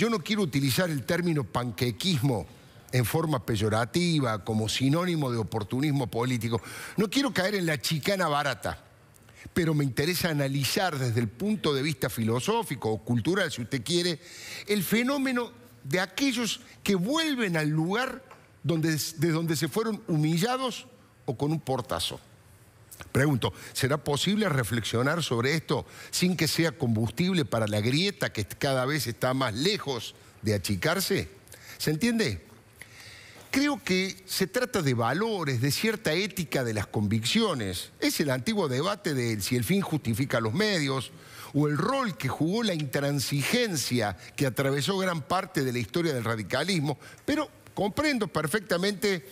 Yo no quiero utilizar el término panquequismo en forma peyorativa, como sinónimo de oportunismo político. No quiero caer en la chicana barata, pero me interesa analizar desde el punto de vista filosófico o cultural, si usted quiere, el fenómeno de aquellos que vuelven al lugar donde, de donde se fueron humillados o con un portazo. Pregunto, ¿será posible reflexionar sobre esto sin que sea combustible para la grieta que cada vez está más lejos de achicarse? ¿Se entiende? Creo que se trata de valores, de cierta ética de las convicciones. Es el antiguo debate de si el fin justifica los medios o el rol que jugó la intransigencia que atravesó gran parte de la historia del radicalismo. Pero comprendo perfectamente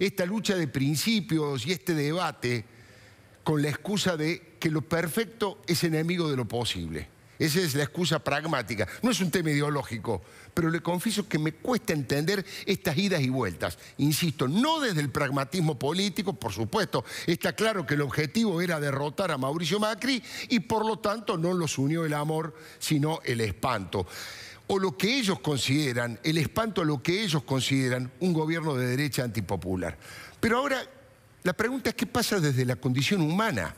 esta lucha de principios y este debate con la excusa de que lo perfecto es enemigo de lo posible. Esa es la excusa pragmática. No es un tema ideológico, pero le confieso que me cuesta entender estas idas y vueltas. Insisto, no desde el pragmatismo político, por supuesto. Está claro que el objetivo era derrotar a Mauricio Macri y por lo tanto no los unió el amor, sino el espanto. O lo que ellos consideran, el espanto a lo que ellos consideran un gobierno de derecha antipopular. Pero ahora la pregunta es qué pasa desde la condición humana.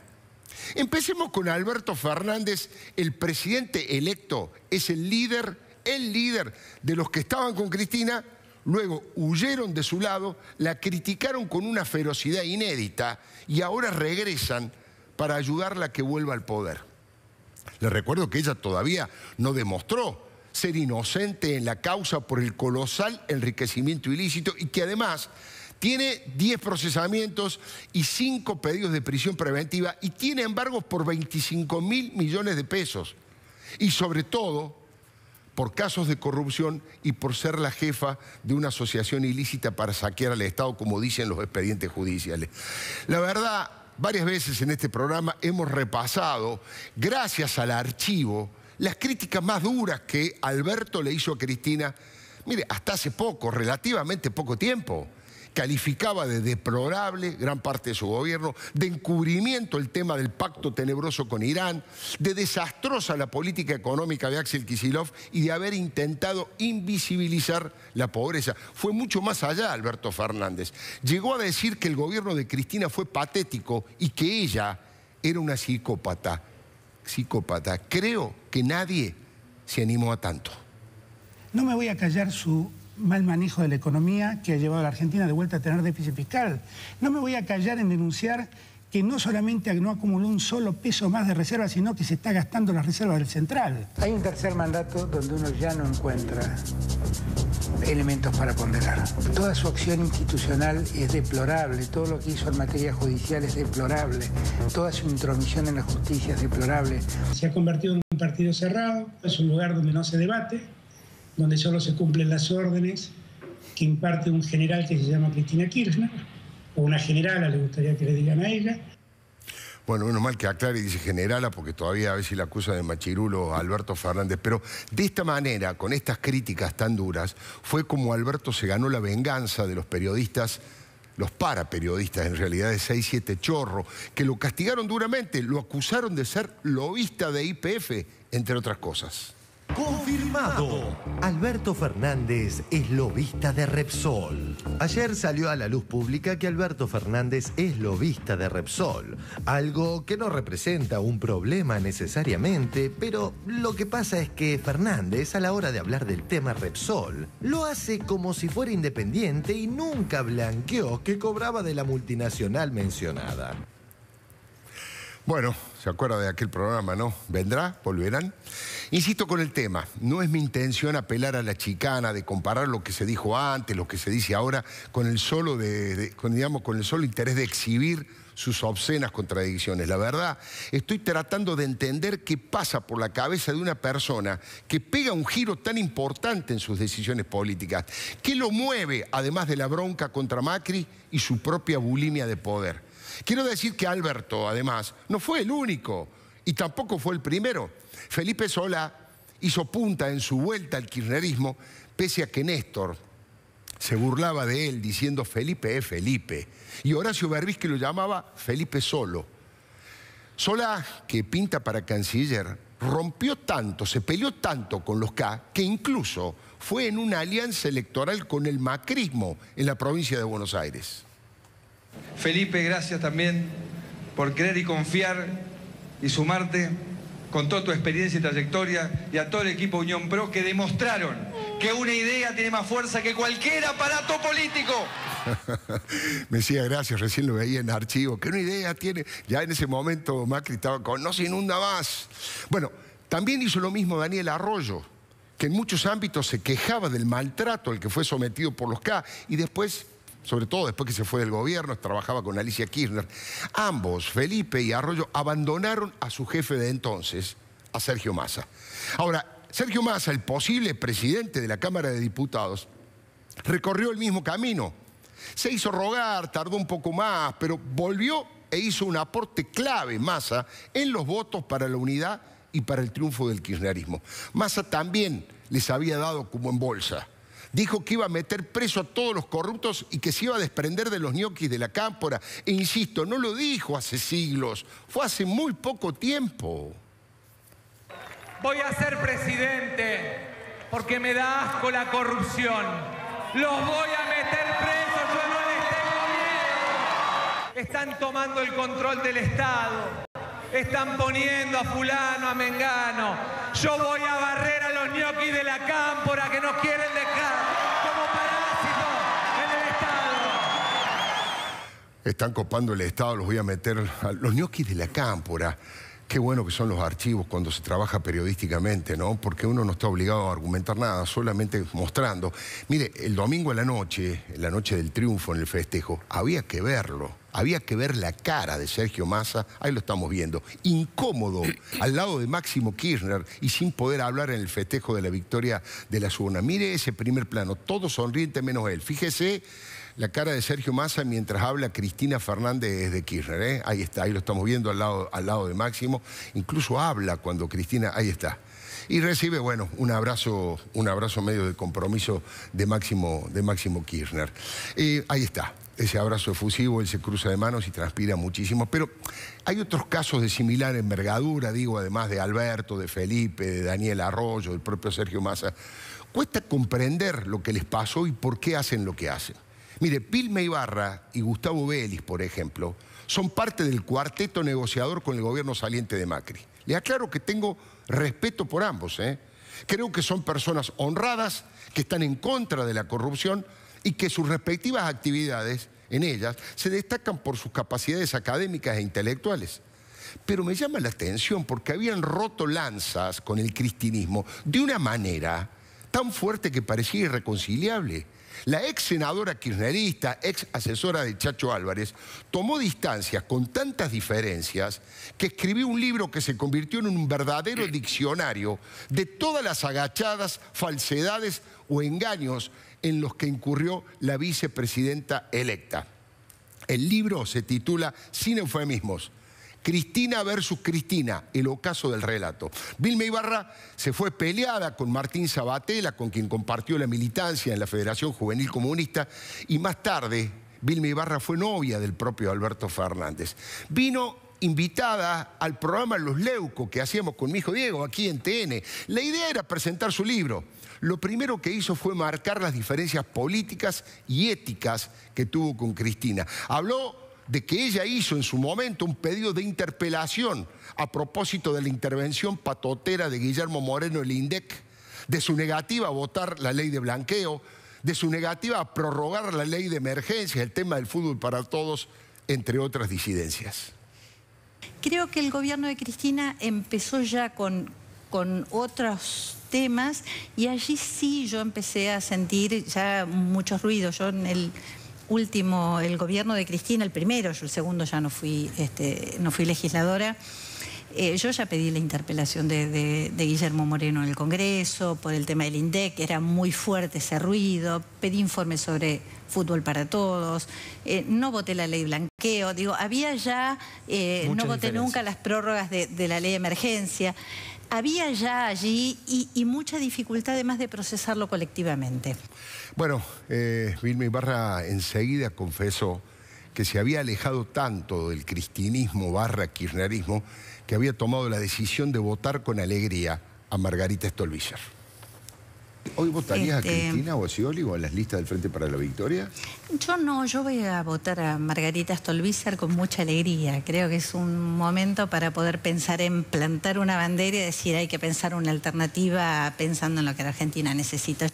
Empecemos con Alberto Fernández, el presidente electo, es el líder, el líder de los que estaban con Cristina, luego huyeron de su lado, la criticaron con una ferocidad inédita y ahora regresan para ayudarla a que vuelva al poder. Le recuerdo que ella todavía no demostró ser inocente en la causa por el colosal enriquecimiento ilícito y que además tiene 10 procesamientos y 5 pedidos de prisión preventiva y tiene embargos por 25 mil millones de pesos. Y sobre todo, por casos de corrupción y por ser la jefa de una asociación ilícita para saquear al Estado, como dicen los expedientes judiciales. La verdad, varias veces en este programa hemos repasado, gracias al archivo, las críticas más duras que Alberto le hizo a Cristina, mire, hasta hace poco, relativamente poco tiempo calificaba de deplorable gran parte de su gobierno, de encubrimiento el tema del pacto tenebroso con Irán, de desastrosa la política económica de Axel Kisilov y de haber intentado invisibilizar la pobreza. Fue mucho más allá Alberto Fernández. Llegó a decir que el gobierno de Cristina fue patético y que ella era una psicópata. Psicópata. Creo que nadie se animó a tanto. No me voy a callar su mal manejo de la economía que ha llevado a la Argentina de vuelta a tener déficit fiscal. No me voy a callar en denunciar que no solamente no acumuló un solo peso más de reserva, sino que se está gastando las reservas del central. Hay un tercer mandato donde uno ya no encuentra elementos para ponderar. Toda su acción institucional es deplorable, todo lo que hizo en materia judicial es deplorable, toda su intromisión en la justicia es deplorable. Se ha convertido en un partido cerrado, es un lugar donde no se debate, donde solo se cumplen las órdenes que imparte un general que se llama Cristina Kirchner, o una generala, le gustaría que le digan a ella. Bueno, menos mal que aclare y dice generala, porque todavía a veces la acusa de machirulo a Alberto Fernández. Pero de esta manera, con estas críticas tan duras, fue como Alberto se ganó la venganza de los periodistas los paraperiodistas, en realidad de 6, 7 chorro, que lo castigaron duramente, lo acusaron de ser lobista de IPF, entre otras cosas. Confirmado. Alberto Fernández es lobista de Repsol. Ayer salió a la luz pública que Alberto Fernández es lobista de Repsol, algo que no representa un problema necesariamente, pero lo que pasa es que Fernández a la hora de hablar del tema Repsol lo hace como si fuera independiente y nunca blanqueó que cobraba de la multinacional mencionada. Bueno, se acuerda de aquel programa, ¿no? ¿Vendrá? ¿Volverán? Insisto con el tema, no es mi intención apelar a la chicana de comparar lo que se dijo antes, lo que se dice ahora, con el solo, digamos, con el solo interés de exhibir sus obscenas contradicciones. La verdad, estoy tratando de entender qué pasa por la cabeza de una persona que pega un giro tan importante en sus decisiones políticas. ¿Qué lo mueve, además de la bronca contra Macri y su propia bulimia de poder? Quiero decir que Alberto, además, no fue el único y tampoco fue el primero. Felipe Sola hizo punta en su vuelta al kirchnerismo, pese a que Néstor se burlaba de él diciendo Felipe es Felipe. Y Horacio que lo llamaba Felipe Solo. Sola, que pinta para canciller, rompió tanto, se peleó tanto con los K, que incluso fue en una alianza electoral con el macrismo en la provincia de Buenos Aires. Felipe, gracias también por creer y confiar y sumarte con toda tu experiencia y trayectoria y a todo el equipo Unión Pro que demostraron que una idea tiene más fuerza que cualquier aparato político. Me decía, gracias, recién lo veía en archivo, que una idea tiene, ya en ese momento Macri estaba con, no se inunda más. Bueno, también hizo lo mismo Daniel Arroyo, que en muchos ámbitos se quejaba del maltrato al que fue sometido por los K y después sobre todo después que se fue del gobierno, trabajaba con Alicia Kirchner. Ambos, Felipe y Arroyo, abandonaron a su jefe de entonces, a Sergio Massa. Ahora, Sergio Massa, el posible presidente de la Cámara de Diputados, recorrió el mismo camino. Se hizo rogar, tardó un poco más, pero volvió e hizo un aporte clave, Massa, en los votos para la unidad y para el triunfo del kirchnerismo. Massa también les había dado como en bolsa dijo que iba a meter preso a todos los corruptos y que se iba a desprender de los ñoquis de la cámpora. E insisto, no lo dijo hace siglos, fue hace muy poco tiempo. Voy a ser presidente porque me da asco la corrupción. Los voy a meter presos, yo no les tengo miedo. Están tomando el control del Estado. Están poniendo a fulano, a mengano. Yo voy a barrer a los ñoquis de la cámpora que nos quieren de están copando el Estado, los voy a meter a los ñoquis de la cámpora. Qué bueno que son los archivos cuando se trabaja periodísticamente, ¿no? Porque uno no está obligado a argumentar nada, solamente mostrando. Mire, el domingo a la noche, en la noche del triunfo en el festejo, había que verlo. Había que ver la cara de Sergio Massa, ahí lo estamos viendo, incómodo, al lado de Máximo Kirchner y sin poder hablar en el festejo de la victoria de la zona. Mire ese primer plano, todo sonriente menos él. Fíjese la cara de Sergio Massa mientras habla Cristina Fernández de Kirchner. ¿eh? Ahí está, ahí lo estamos viendo al lado, al lado de Máximo. Incluso habla cuando Cristina, ahí está. Y recibe, bueno, un abrazo, un abrazo medio de compromiso de Máximo, de Máximo Kirchner. ahí está, ese abrazo efusivo, él se cruza de manos y transpira muchísimo. Pero hay otros casos de similar envergadura, digo, además de Alberto, de Felipe, de Daniel Arroyo, del propio Sergio Massa. Cuesta comprender lo que les pasó y por qué hacen lo que hacen. Mire, Pilme Ibarra y Gustavo Vélez, por ejemplo, son parte del cuarteto negociador con el gobierno saliente de Macri. Le aclaro que tengo respeto por ambos. ¿eh? Creo que son personas honradas, que están en contra de la corrupción y que sus respectivas actividades en ellas se destacan por sus capacidades académicas e intelectuales. Pero me llama la atención porque habían roto lanzas con el cristinismo de una manera tan fuerte que parecía irreconciliable. La ex senadora kirchnerista, ex asesora de Chacho Álvarez, tomó distancias con tantas diferencias que escribió un libro que se convirtió en un verdadero diccionario de todas las agachadas, falsedades o engaños en los que incurrió la vicepresidenta electa. El libro se titula Sin eufemismos, Cristina versus Cristina, el ocaso del relato. Vilma Ibarra se fue peleada con Martín Sabatella, con quien compartió la militancia en la Federación Juvenil Comunista, y más tarde Vilma Ibarra fue novia del propio Alberto Fernández. Vino invitada al programa Los Leuco, que hacíamos con mi hijo Diego aquí en TN. La idea era presentar su libro. Lo primero que hizo fue marcar las diferencias políticas y éticas que tuvo con Cristina. Habló de que ella hizo en su momento un pedido de interpelación a propósito de la intervención patotera de Guillermo Moreno, el INDEC, de su negativa a votar la ley de blanqueo, de su negativa a prorrogar la ley de emergencia, el tema del fútbol para todos, entre otras disidencias. Creo que el gobierno de Cristina empezó ya con, con otros temas y allí sí yo empecé a sentir ya muchos ruidos. Yo en el último, el gobierno de Cristina, el primero, yo el segundo ya no fui, este, no fui legisladora, eh, yo ya pedí la interpelación de, Guillermo Moreno en el Congreso por el tema del INDEC, que era muy fuerte ese ruido, pedí informes sobre fútbol para todos, eh, no voté la ley blanqueo, digo, había ya, eh, no voté nunca las prórrogas de, de la ley de emergencia había ya allí y, mucha dificultad además de procesarlo colectivamente. Bueno, eh, Vilma Ibarra enseguida confesó que se había alejado tanto del cristinismo barra kirchnerismo que había tomado la decisión de votar con alegría a Margarita Stolbizer. ¿Hoy votarías a este, Cristina o a Scioli o a las listas del Frente para la Victoria? Yo no, yo voy a votar a Margarita Stolbizer con mucha alegría. Creo que es un momento para poder pensar en plantar una bandera y decir hay que pensar una alternativa pensando en lo que la Argentina necesita.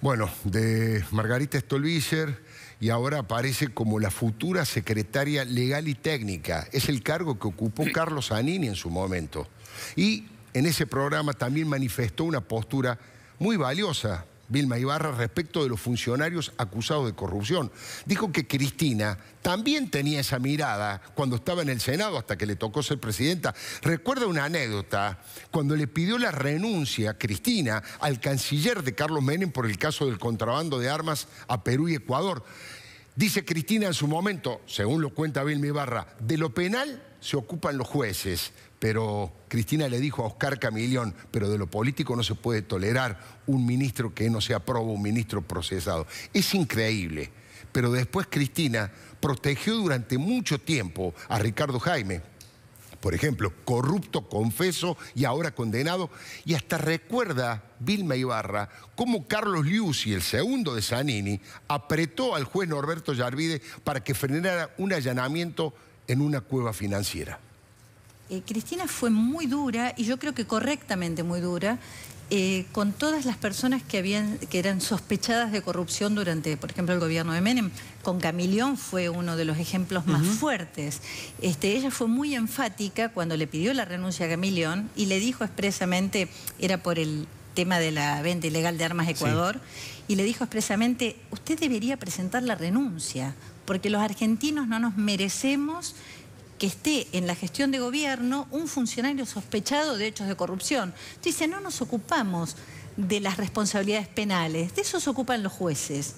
Bueno, de Margarita Stolbizer y ahora aparece como la futura secretaria legal y técnica. Es el cargo que ocupó Carlos Anini en su momento. Y en ese programa también manifestó una postura muy valiosa, Vilma Ibarra, respecto de los funcionarios acusados de corrupción. Dijo que Cristina también tenía esa mirada cuando estaba en el Senado, hasta que le tocó ser presidenta. Recuerda una anécdota, cuando le pidió la renuncia a Cristina al canciller de Carlos Menem por el caso del contrabando de armas a Perú y Ecuador. Dice Cristina en su momento, según lo cuenta Vilma Ibarra, de lo penal se ocupan los jueces, pero Cristina le dijo a Oscar Camilión, pero de lo político no se puede tolerar un ministro que no se probo, un ministro procesado. Es increíble, pero después Cristina protegió durante mucho tiempo a Ricardo Jaime, por ejemplo, corrupto, confeso y ahora condenado, y hasta recuerda Vilma Ibarra cómo Carlos Liuzzi, el segundo de Zanini, apretó al juez Norberto Yarvide para que frenara un allanamiento en una cueva financiera. Eh, Cristina fue muy dura y yo creo que correctamente muy dura eh, con todas las personas que, habían, que eran sospechadas de corrupción durante, por ejemplo, el gobierno de Menem. Con Camilión fue uno de los ejemplos más fuertes. Este, ella fue muy enfática cuando le pidió la renuncia a Camilión y le dijo expresamente, era por el tema de la venta ilegal de armas a Ecuador, y le dijo expresamente, usted debería presentar la renuncia, porque los argentinos no nos merecemos que esté en la gestión de gobierno un funcionario sospechado de hechos de corrupción. Dice, no nos ocupamos de las responsabilidades penales, de eso se ocupan los jueces.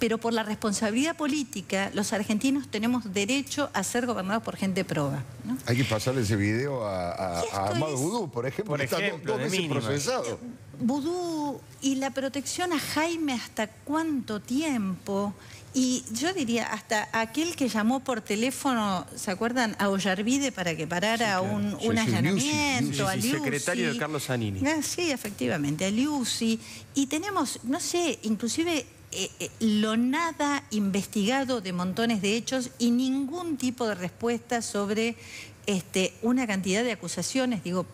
Pero por la responsabilidad política, los argentinos tenemos derecho a ser gobernados por gente proba. Hay que pasarle ese video a, a, por ejemplo, por ejemplo, procesado. Vudú y la protección a Jaime, ¿hasta cuánto tiempo? Y yo diría, hasta aquel que llamó por teléfono, ¿se acuerdan? A Ollarvide para que parara un, un allanamiento, a secretario de Carlos Zanini. Ah, sí, efectivamente, a Liusi. Y tenemos, no sé, inclusive eh, eh, lo nada investigado de montones de hechos y ningún tipo de respuesta sobre este, una cantidad de acusaciones, digo,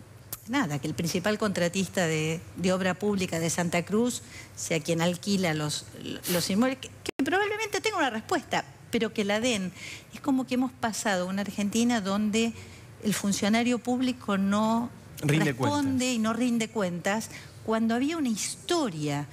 nada, que el principal contratista de, obra pública de Santa Cruz sea quien alquila los, los inmuebles probablemente tenga una respuesta, pero que la den. Es como que hemos pasado una Argentina donde el funcionario público no responde y no rinde cuentas cuando había una historia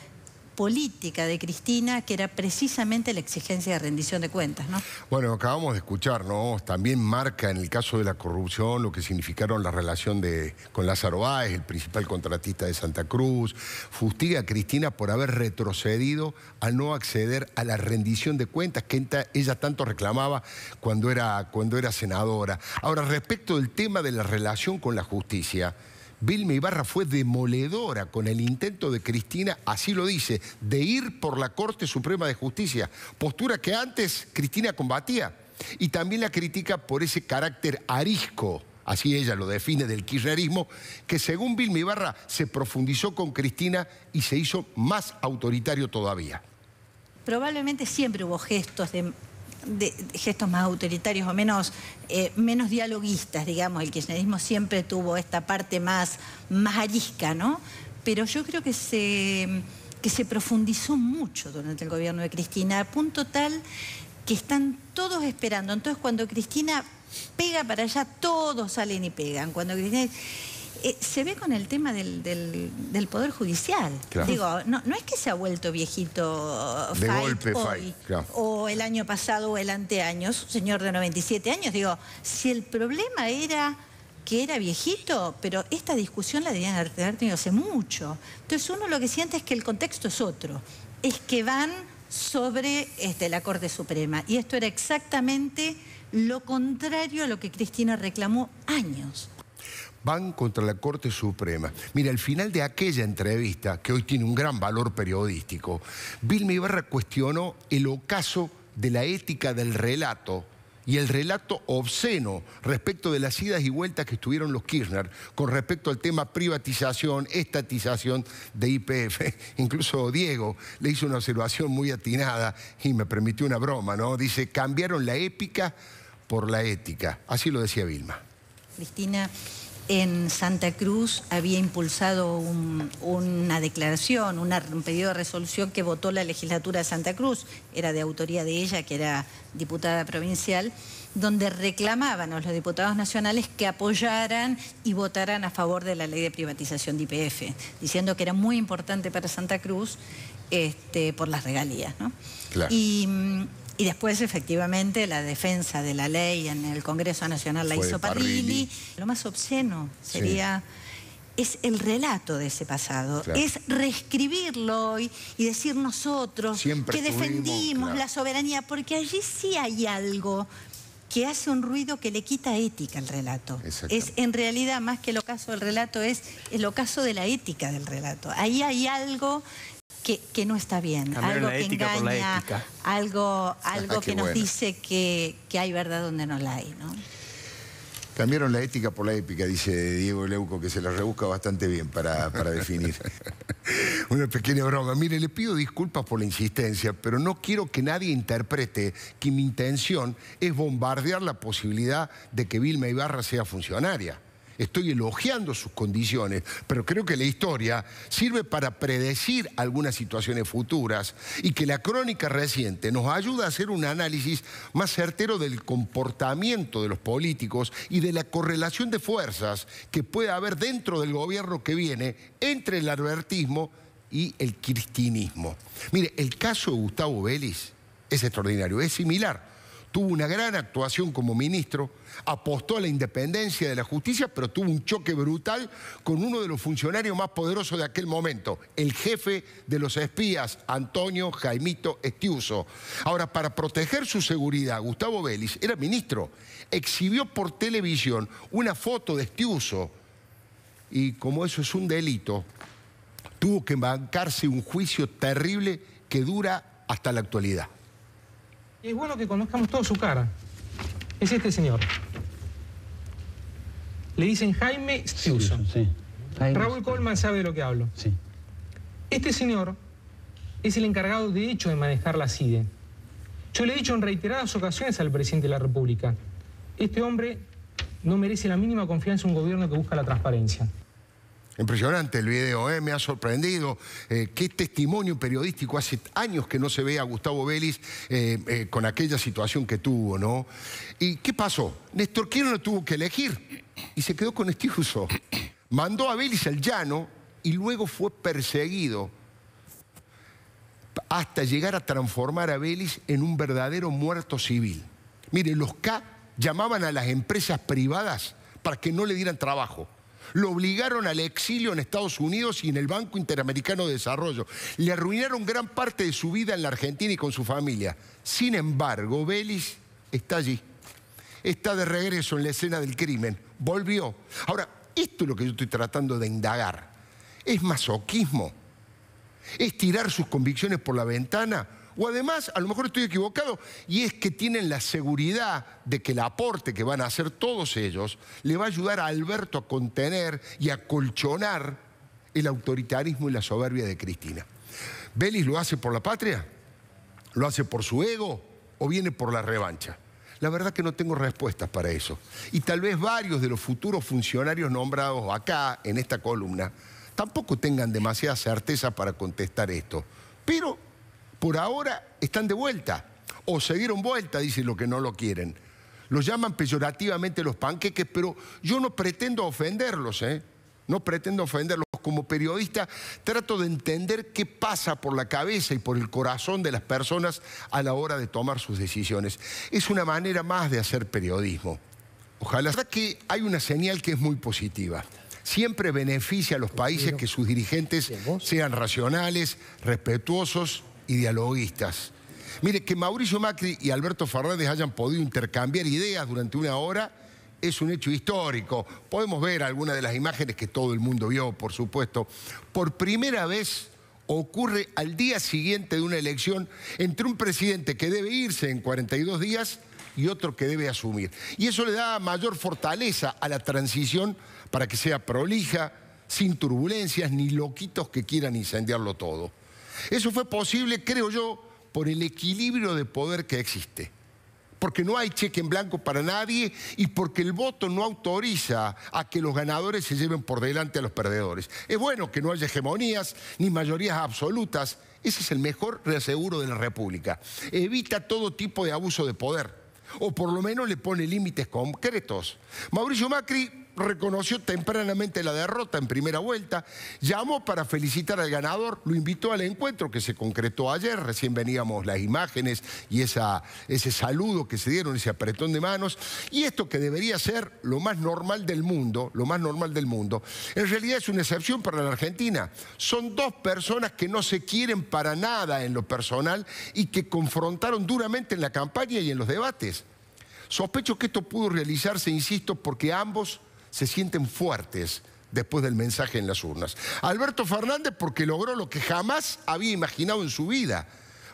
política de Cristina, que era precisamente la exigencia de rendición de cuentas, ¿no? Bueno, acabamos de escuchar, ¿no? También marca en el caso de la corrupción lo que significaron la relación de, con Lázaro Báez, el principal contratista de Santa Cruz. Fustiga a Cristina por haber retrocedido a no acceder a la rendición de cuentas que ella tanto reclamaba cuando era, cuando era senadora. Ahora, respecto del tema de la relación con la justicia, Vilma Ibarra fue demoledora con el intento de Cristina, así lo dice, de ir por la Corte Suprema de Justicia, postura que antes Cristina combatía. Y también la critica por ese carácter arisco, así ella lo define, del kirchnerismo, que según Vilma Ibarra se profundizó con Cristina y se hizo más autoritario todavía. Probablemente siempre hubo gestos de de, gestos más autoritarios o menos, eh, menos dialoguistas, digamos. El kirchnerismo siempre tuvo esta parte más, más arisca, ¿no? Pero yo creo que se, que se profundizó mucho durante el gobierno de Cristina, a punto tal que están todos esperando. Entonces, cuando Cristina pega para allá, todos salen y pegan. Cuando Cristina eh, se ve con el tema del, Poder Judicial. Digo, no, es que se ha vuelto viejito o el año pasado o el anteaños, señor de 97 años. Digo, si el problema era que era viejito, pero esta discusión la debían haber tenido hace mucho. Entonces uno lo que siente es que el contexto es otro, es que van sobre este, la Corte Suprema. Y esto era exactamente lo contrario a lo que Cristina reclamó años van contra la Corte Suprema. Mira, al final de aquella entrevista, que hoy tiene un gran valor periodístico, Vilma Ibarra cuestionó el ocaso de la ética del relato y el relato obsceno respecto de las idas y vueltas que estuvieron los Kirchner con respecto al tema privatización, estatización de IPF. Incluso Diego le hizo una observación muy atinada y me permitió una broma, ¿no? Dice, cambiaron la épica por la ética. Así lo decía Vilma. Cristina, en Santa Cruz había impulsado una declaración, una, un pedido de resolución que votó la legislatura de Santa Cruz, era de autoría de ella, que era diputada provincial, donde reclamaban a los diputados nacionales que apoyaran y votaran a favor de la ley de privatización de IPF, diciendo que era muy importante para Santa Cruz este, por las regalías. Mm, y después, efectivamente, la defensa de la ley en el Congreso Nacional la hizo Parrilli. Lo más obsceno sería... Es el relato de ese pasado, es reescribirlo hoy y decir nosotros que defendimos la soberanía, porque allí sí hay algo que hace un ruido que le quita ética al relato. Es en realidad más que el ocaso del relato, es el ocaso de la ética del relato. Ahí hay algo que, no está bien, algo que engaña, algo, ah, que nos dice que, que, hay verdad donde no la hay. ¿no? Cambiaron la ética por la épica, dice Diego Leuco, que se la rebusca bastante bien para, para definir. Una pequeña broma. Mire, le pido disculpas por la insistencia, pero no quiero que nadie interprete que mi intención es bombardear la posibilidad de que Vilma Ibarra sea funcionaria estoy elogiando sus condiciones, pero creo que la historia sirve para predecir algunas situaciones futuras y que la crónica reciente nos ayuda a hacer un análisis más certero del comportamiento de los políticos y de la correlación de fuerzas que puede haber dentro del gobierno que viene entre el albertismo y el cristinismo. Mire, el caso de Gustavo Vélez es extraordinario, es similar tuvo una gran actuación como ministro, apostó a la independencia de la justicia, pero tuvo un choque brutal con uno de los funcionarios más poderosos de aquel momento, el jefe de los espías, Antonio Jaimito Estiuso. Ahora, para proteger su seguridad, Gustavo Vélez era ministro, exhibió por televisión una foto de Estiuso y como eso es un delito, tuvo que bancarse un juicio terrible que dura hasta la actualidad es bueno que conozcamos todo su cara. Es este señor. Le dicen Jaime Stiuso. Raúl Colman sabe de lo que hablo. Sí. Este señor es el encargado de hecho de manejar la CIDE. Yo le he dicho en reiteradas ocasiones al presidente de la República, este hombre no merece la mínima confianza en un gobierno que busca la transparencia. Impresionante el video, eh, me ha sorprendido. Eh, qué testimonio periodístico. Hace años que no se ve a Gustavo Vélez eh, con aquella situación que tuvo, ¿no? ¿Y qué pasó? Néstor Kirchner tuvo que elegir y se quedó con este Mandó a Vélez al llano y luego fue perseguido hasta llegar a transformar a Vélez en un verdadero muerto civil. Mire, los K llamaban a las empresas privadas para que no le dieran trabajo. Lo obligaron al exilio en Estados Unidos y en el Banco Interamericano de Desarrollo. Le arruinaron gran parte de su vida en la Argentina y con su familia. Sin embargo, Belis está allí. Está de regreso en la escena del crimen. Volvió. Ahora, esto es lo que yo estoy tratando de indagar. ¿Es masoquismo? ¿Es tirar sus convicciones por la ventana? O además, a lo mejor estoy equivocado, y es que tienen la seguridad de que el aporte que van a hacer todos ellos le va a ayudar a Alberto a contener y a colchonar el autoritarismo y la soberbia de Cristina. ¿Belis lo hace por la patria? ¿Lo hace por su ego? ¿O viene por la revancha? La verdad que no tengo respuestas para eso. Y tal vez varios de los futuros funcionarios nombrados acá, en esta columna, tampoco tengan demasiada certeza para contestar esto. Pero por ahora están de vuelta o se dieron vuelta, dicen los que no lo quieren. Los llaman peyorativamente los panqueques, pero yo no pretendo ofenderlos, ¿eh? No pretendo ofenderlos. Como periodista trato de entender qué pasa por la cabeza y por el corazón de las personas a la hora de tomar sus decisiones. Es una manera más de hacer periodismo. Ojalá que hay una señal que es muy positiva siempre beneficia a los países que sus dirigentes sean racionales, respetuosos y Mire, que Mauricio Macri y Alberto Fernández hayan podido intercambiar ideas durante una hora es un hecho histórico. Podemos ver algunas de las imágenes que todo el mundo vio, por supuesto. Por primera vez ocurre al día siguiente de una elección entre un presidente que debe irse en 42 días y otro que debe asumir. Y eso le da mayor fortaleza a la transición para que sea prolija, sin turbulencias ni loquitos que quieran incendiarlo todo. Eso fue posible, creo yo, por el equilibrio de poder que existe. Porque no hay cheque en blanco para nadie y porque el voto no autoriza a que los ganadores se lleven por delante a los perdedores. Es bueno que no haya hegemonías ni mayorías absolutas. Ese es el mejor reaseguro de la República. Evita todo tipo de abuso de poder o por lo menos le pone límites concretos. Mauricio Macri reconoció tempranamente la derrota en primera vuelta, llamó para felicitar al ganador, lo invitó al encuentro que se concretó ayer, recién veníamos las imágenes y esa, ese saludo que se dieron, ese apretón de manos, y esto que debería ser lo más normal del mundo, lo más normal del mundo, en realidad es una excepción para la Argentina. Son dos personas que no se quieren para nada en lo personal y que confrontaron duramente en la campaña y en los debates. Sospecho que esto pudo realizarse, insisto, porque ambos se sienten fuertes después del mensaje en las urnas. Alberto Fernández porque logró lo que jamás había imaginado en su vida.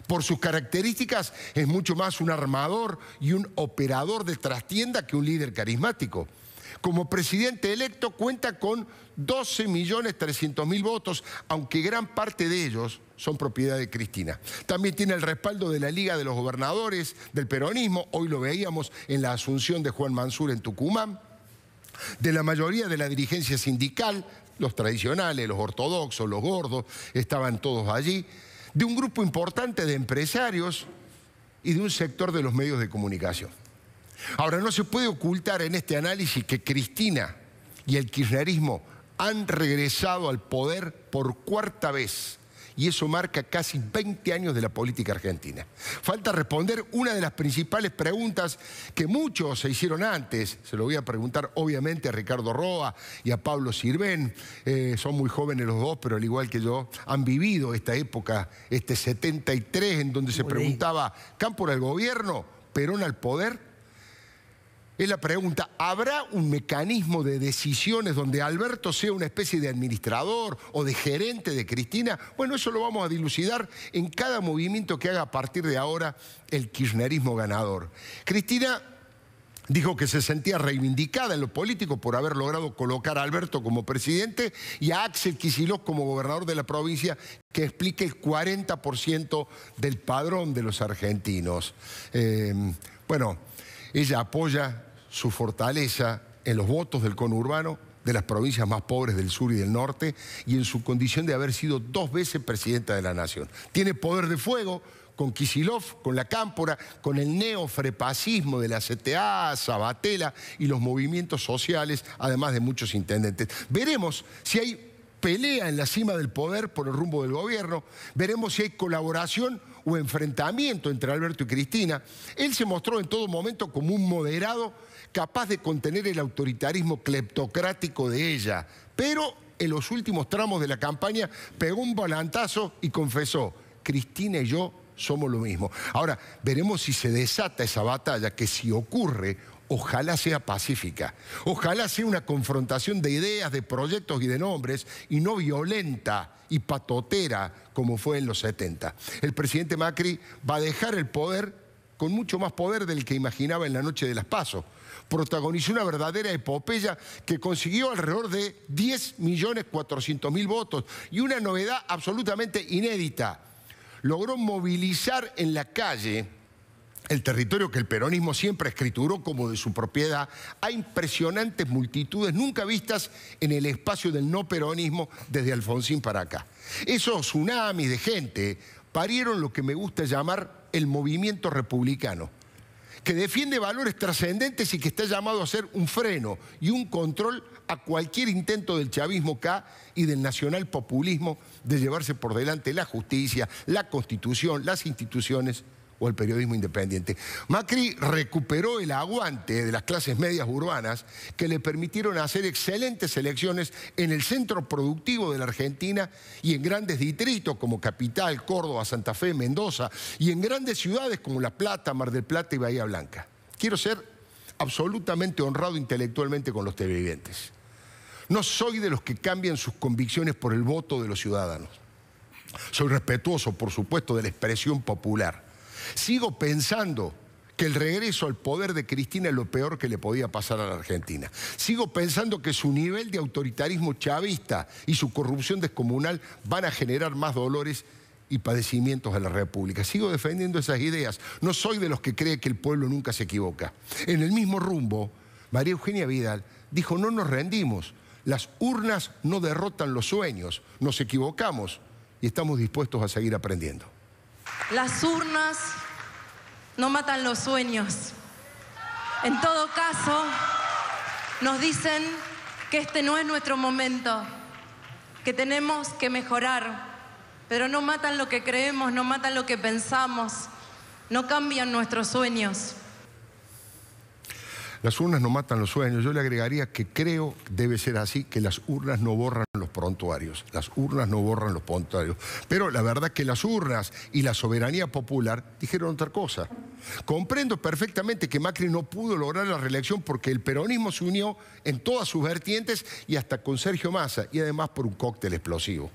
Por sus características es mucho más un armador y un operador de trastienda que un líder carismático. Como presidente electo cuenta con 12.300.000 votos, aunque gran parte de ellos son propiedad de Cristina. También tiene el respaldo de la Liga de los Gobernadores, del peronismo, hoy lo veíamos en la asunción de Juan Mansur en Tucumán de la mayoría de la dirigencia sindical, los tradicionales, los ortodoxos, los gordos, estaban todos allí, de un grupo importante de empresarios y de un sector de los medios de comunicación. Ahora, no se puede ocultar en este análisis que Cristina y el kirchnerismo han regresado al poder por cuarta vez y eso marca casi 20 años de la política argentina. Falta responder una de las principales preguntas que muchos se hicieron antes. Se lo voy a preguntar obviamente a Ricardo Roa y a Pablo Sirven. Eh, son muy jóvenes los dos, pero al igual que yo, han vivido esta época, este 73, en donde se preguntaba, por el gobierno? ¿Perón al poder? Es la pregunta, ¿habrá un mecanismo de decisiones donde Alberto sea una especie de administrador o de gerente de Cristina? Bueno, eso lo vamos a dilucidar en cada movimiento que haga a partir de ahora el kirchnerismo ganador. Cristina Dijo que se sentía reivindicada en lo político por haber logrado colocar a Alberto como presidente y a Axel Kicillof como gobernador de la provincia, que explique el 40% del padrón de los argentinos. Eh, bueno. Ella apoya su fortaleza en los votos del conurbano de las provincias más pobres del sur y del norte y en su condición de haber sido dos veces presidenta de la nación. Tiene poder de fuego con Kisilov, con la Cámpora, con el neofrepacismo de la CTA, Sabatella y los movimientos sociales, además de muchos intendentes. Veremos si hay pelea en la cima del poder por el rumbo del gobierno. Veremos si hay colaboración o enfrentamiento entre Alberto y Cristina. Él se mostró en todo momento como un moderado capaz de contener el autoritarismo cleptocrático de ella. Pero en los últimos tramos de la campaña pegó un volantazo y confesó, Cristina y yo somos lo mismo. Ahora, veremos si se desata esa batalla, que si ocurre, ojalá sea pacífica, ojalá sea una confrontación de ideas, de proyectos y de nombres, y no violenta y patotera como fue en los 70. El presidente Macri va a dejar el poder con mucho más poder del que imaginaba en la noche de las pasos. Protagonizó una verdadera epopeya que consiguió alrededor de 10.400.000 votos y una novedad absolutamente inédita logró movilizar en la calle el territorio que el peronismo siempre escrituró como de su propiedad a impresionantes multitudes nunca vistas en el espacio del no peronismo desde Alfonsín para acá. Esos tsunamis de gente parieron lo que me gusta llamar el movimiento republicano que defiende valores trascendentes y que está llamado a ser un freno y un control a cualquier intento del chavismo K y del nacional populismo de llevarse por delante la justicia, la constitución, las instituciones o el periodismo independiente. Macri recuperó el aguante de las clases medias urbanas que le permitieron hacer excelentes elecciones en el centro productivo de la Argentina y en grandes distritos como Capital, Córdoba, Santa Fe, Mendoza y en grandes ciudades como La Plata, Mar del Plata y Bahía Blanca. Quiero ser absolutamente honrado intelectualmente con los televidentes. No soy de los que cambian sus convicciones por el voto de los ciudadanos. Soy respetuoso, por supuesto, de la expresión popular. Sigo pensando que el regreso al poder de Cristina es lo peor que le podía pasar a la Argentina. Sigo pensando que su nivel de autoritarismo chavista y su corrupción descomunal van a generar más dolores y padecimientos a la República. Sigo defendiendo esas ideas. No soy de los que cree que el pueblo nunca se equivoca. En el mismo rumbo, María Eugenia Vidal dijo, no nos rendimos, las urnas no derrotan los sueños, nos equivocamos y estamos dispuestos a seguir aprendiendo. Las urnas no matan los sueños. En todo caso, nos dicen que este no es nuestro momento, que tenemos que mejorar, pero no matan lo que creemos, no matan lo que pensamos, no cambian nuestros sueños. Las urnas no matan los sueños. Yo le agregaría que creo debe ser así, que las urnas no borran los prontuarios. Las urnas no borran los prontuarios. Pero la verdad que las urnas y la soberanía popular dijeron otra cosa. Comprendo perfectamente que Macri no pudo lograr la reelección porque el peronismo se unió en todas sus vertientes y hasta con Sergio Massa, y además por un cóctel explosivo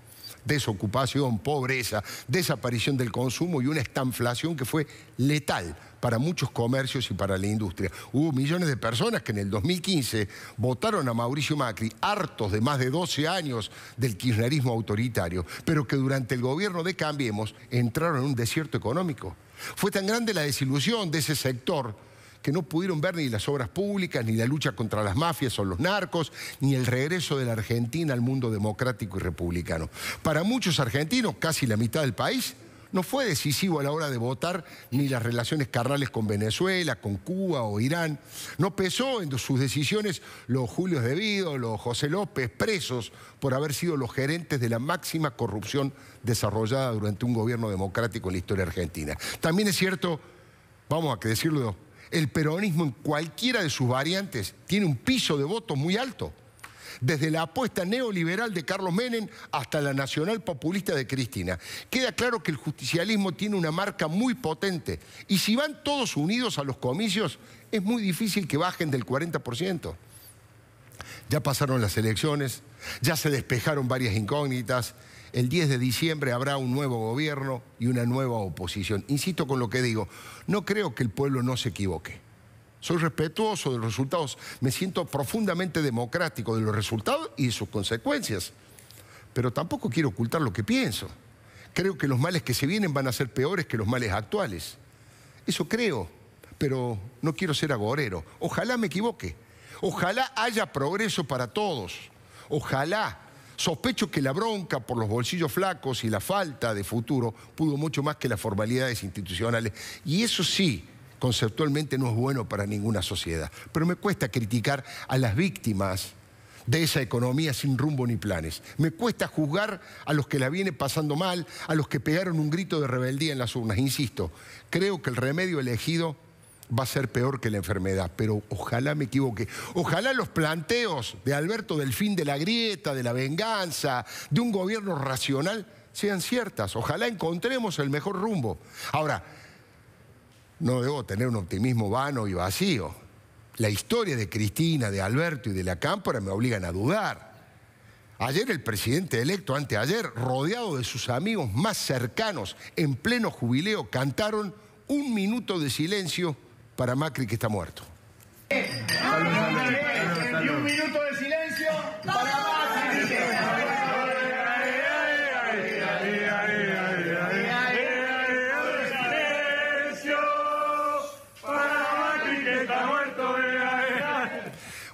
desocupación, pobreza, desaparición del consumo y una estanflación que fue letal para muchos comercios y para la industria. Hubo millones de personas que en el 2015 votaron a Mauricio Macri, hartos de más de 12 años del kirchnerismo autoritario, pero que durante el gobierno de Cambiemos entraron en un desierto económico. Fue tan grande la desilusión de ese sector que no pudieron ver ni las obras públicas, ni la lucha contra las mafias o los narcos, ni el regreso de la Argentina al mundo democrático y republicano. Para muchos argentinos, casi la mitad del país, no fue decisivo a la hora de votar ni las relaciones carnales con Venezuela, con Cuba o Irán. No pesó en sus decisiones los Julios de Vido, los José López, presos por haber sido los gerentes de la máxima corrupción desarrollada durante un gobierno democrático en la historia argentina. También es cierto, vamos a decirlo el peronismo en cualquiera de sus variantes tiene un piso de votos muy alto. Desde la apuesta neoliberal de Carlos Menem hasta la nacional populista de Cristina. Queda claro que el justicialismo tiene una marca muy potente. Y si van todos unidos a los comicios, es muy difícil que bajen del 40%. Ya pasaron las elecciones, ya se despejaron varias incógnitas el 10 de diciembre habrá un nuevo gobierno y una nueva oposición. Insisto con lo que digo, no creo que el pueblo no se equivoque. Soy respetuoso de los resultados, me siento profundamente democrático de los resultados y de sus consecuencias. Pero tampoco quiero ocultar lo que pienso. Creo que los males que se vienen van a ser peores que los males actuales. Eso creo, pero no quiero ser agorero. Ojalá me equivoque. Ojalá haya progreso para todos. Ojalá Sospecho que la bronca por los bolsillos flacos y la falta de futuro pudo mucho más que las formalidades institucionales. Y eso sí, conceptualmente no es bueno para ninguna sociedad. Pero me cuesta criticar a las víctimas de esa economía sin rumbo ni planes. Me cuesta juzgar a los que la viene pasando mal, a los que pegaron un grito de rebeldía en las urnas. Insisto, creo que el remedio elegido va a ser peor que la enfermedad, pero ojalá me equivoque. Ojalá los planteos de Alberto del fin de la grieta, de la venganza, de un gobierno racional, sean ciertas. Ojalá encontremos el mejor rumbo. Ahora, no debo tener un optimismo vano y vacío. La historia de Cristina, de Alberto y de la Cámpora me obligan a dudar. Ayer el presidente electo, anteayer, rodeado de sus amigos más cercanos, en pleno jubileo, cantaron un minuto de silencio para Macri que está muerto.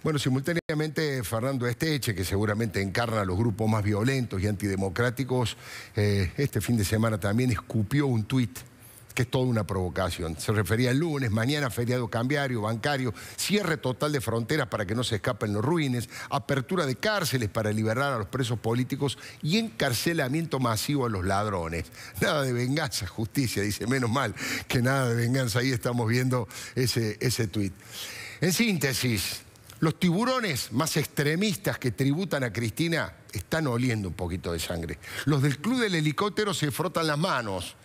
Bueno, simultáneamente Fernando Esteche, que seguramente encarna a los grupos más violentos y antidemocráticos, eh, este fin de semana también escupió un tuit que es toda una provocación. Se refería el lunes, mañana feriado cambiario, bancario, cierre total de fronteras para que no se escapen los ruines, apertura de cárceles para liberar a los presos políticos y encarcelamiento masivo a los ladrones. Nada de venganza, justicia, dice, menos mal que nada de venganza. Ahí estamos viendo ese, ese tuit. En síntesis, los tiburones más extremistas que tributan a Cristina están oliendo un poquito de sangre. Los del club del helicóptero se frotan las manos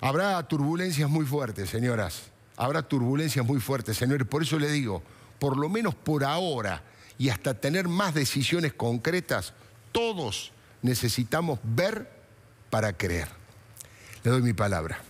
Habrá turbulencias muy fuertes, señoras. Habrá turbulencias muy fuertes, señores. Por eso le digo, por lo menos por ahora y hasta tener más decisiones concretas, todos necesitamos ver para creer. Le doy mi palabra.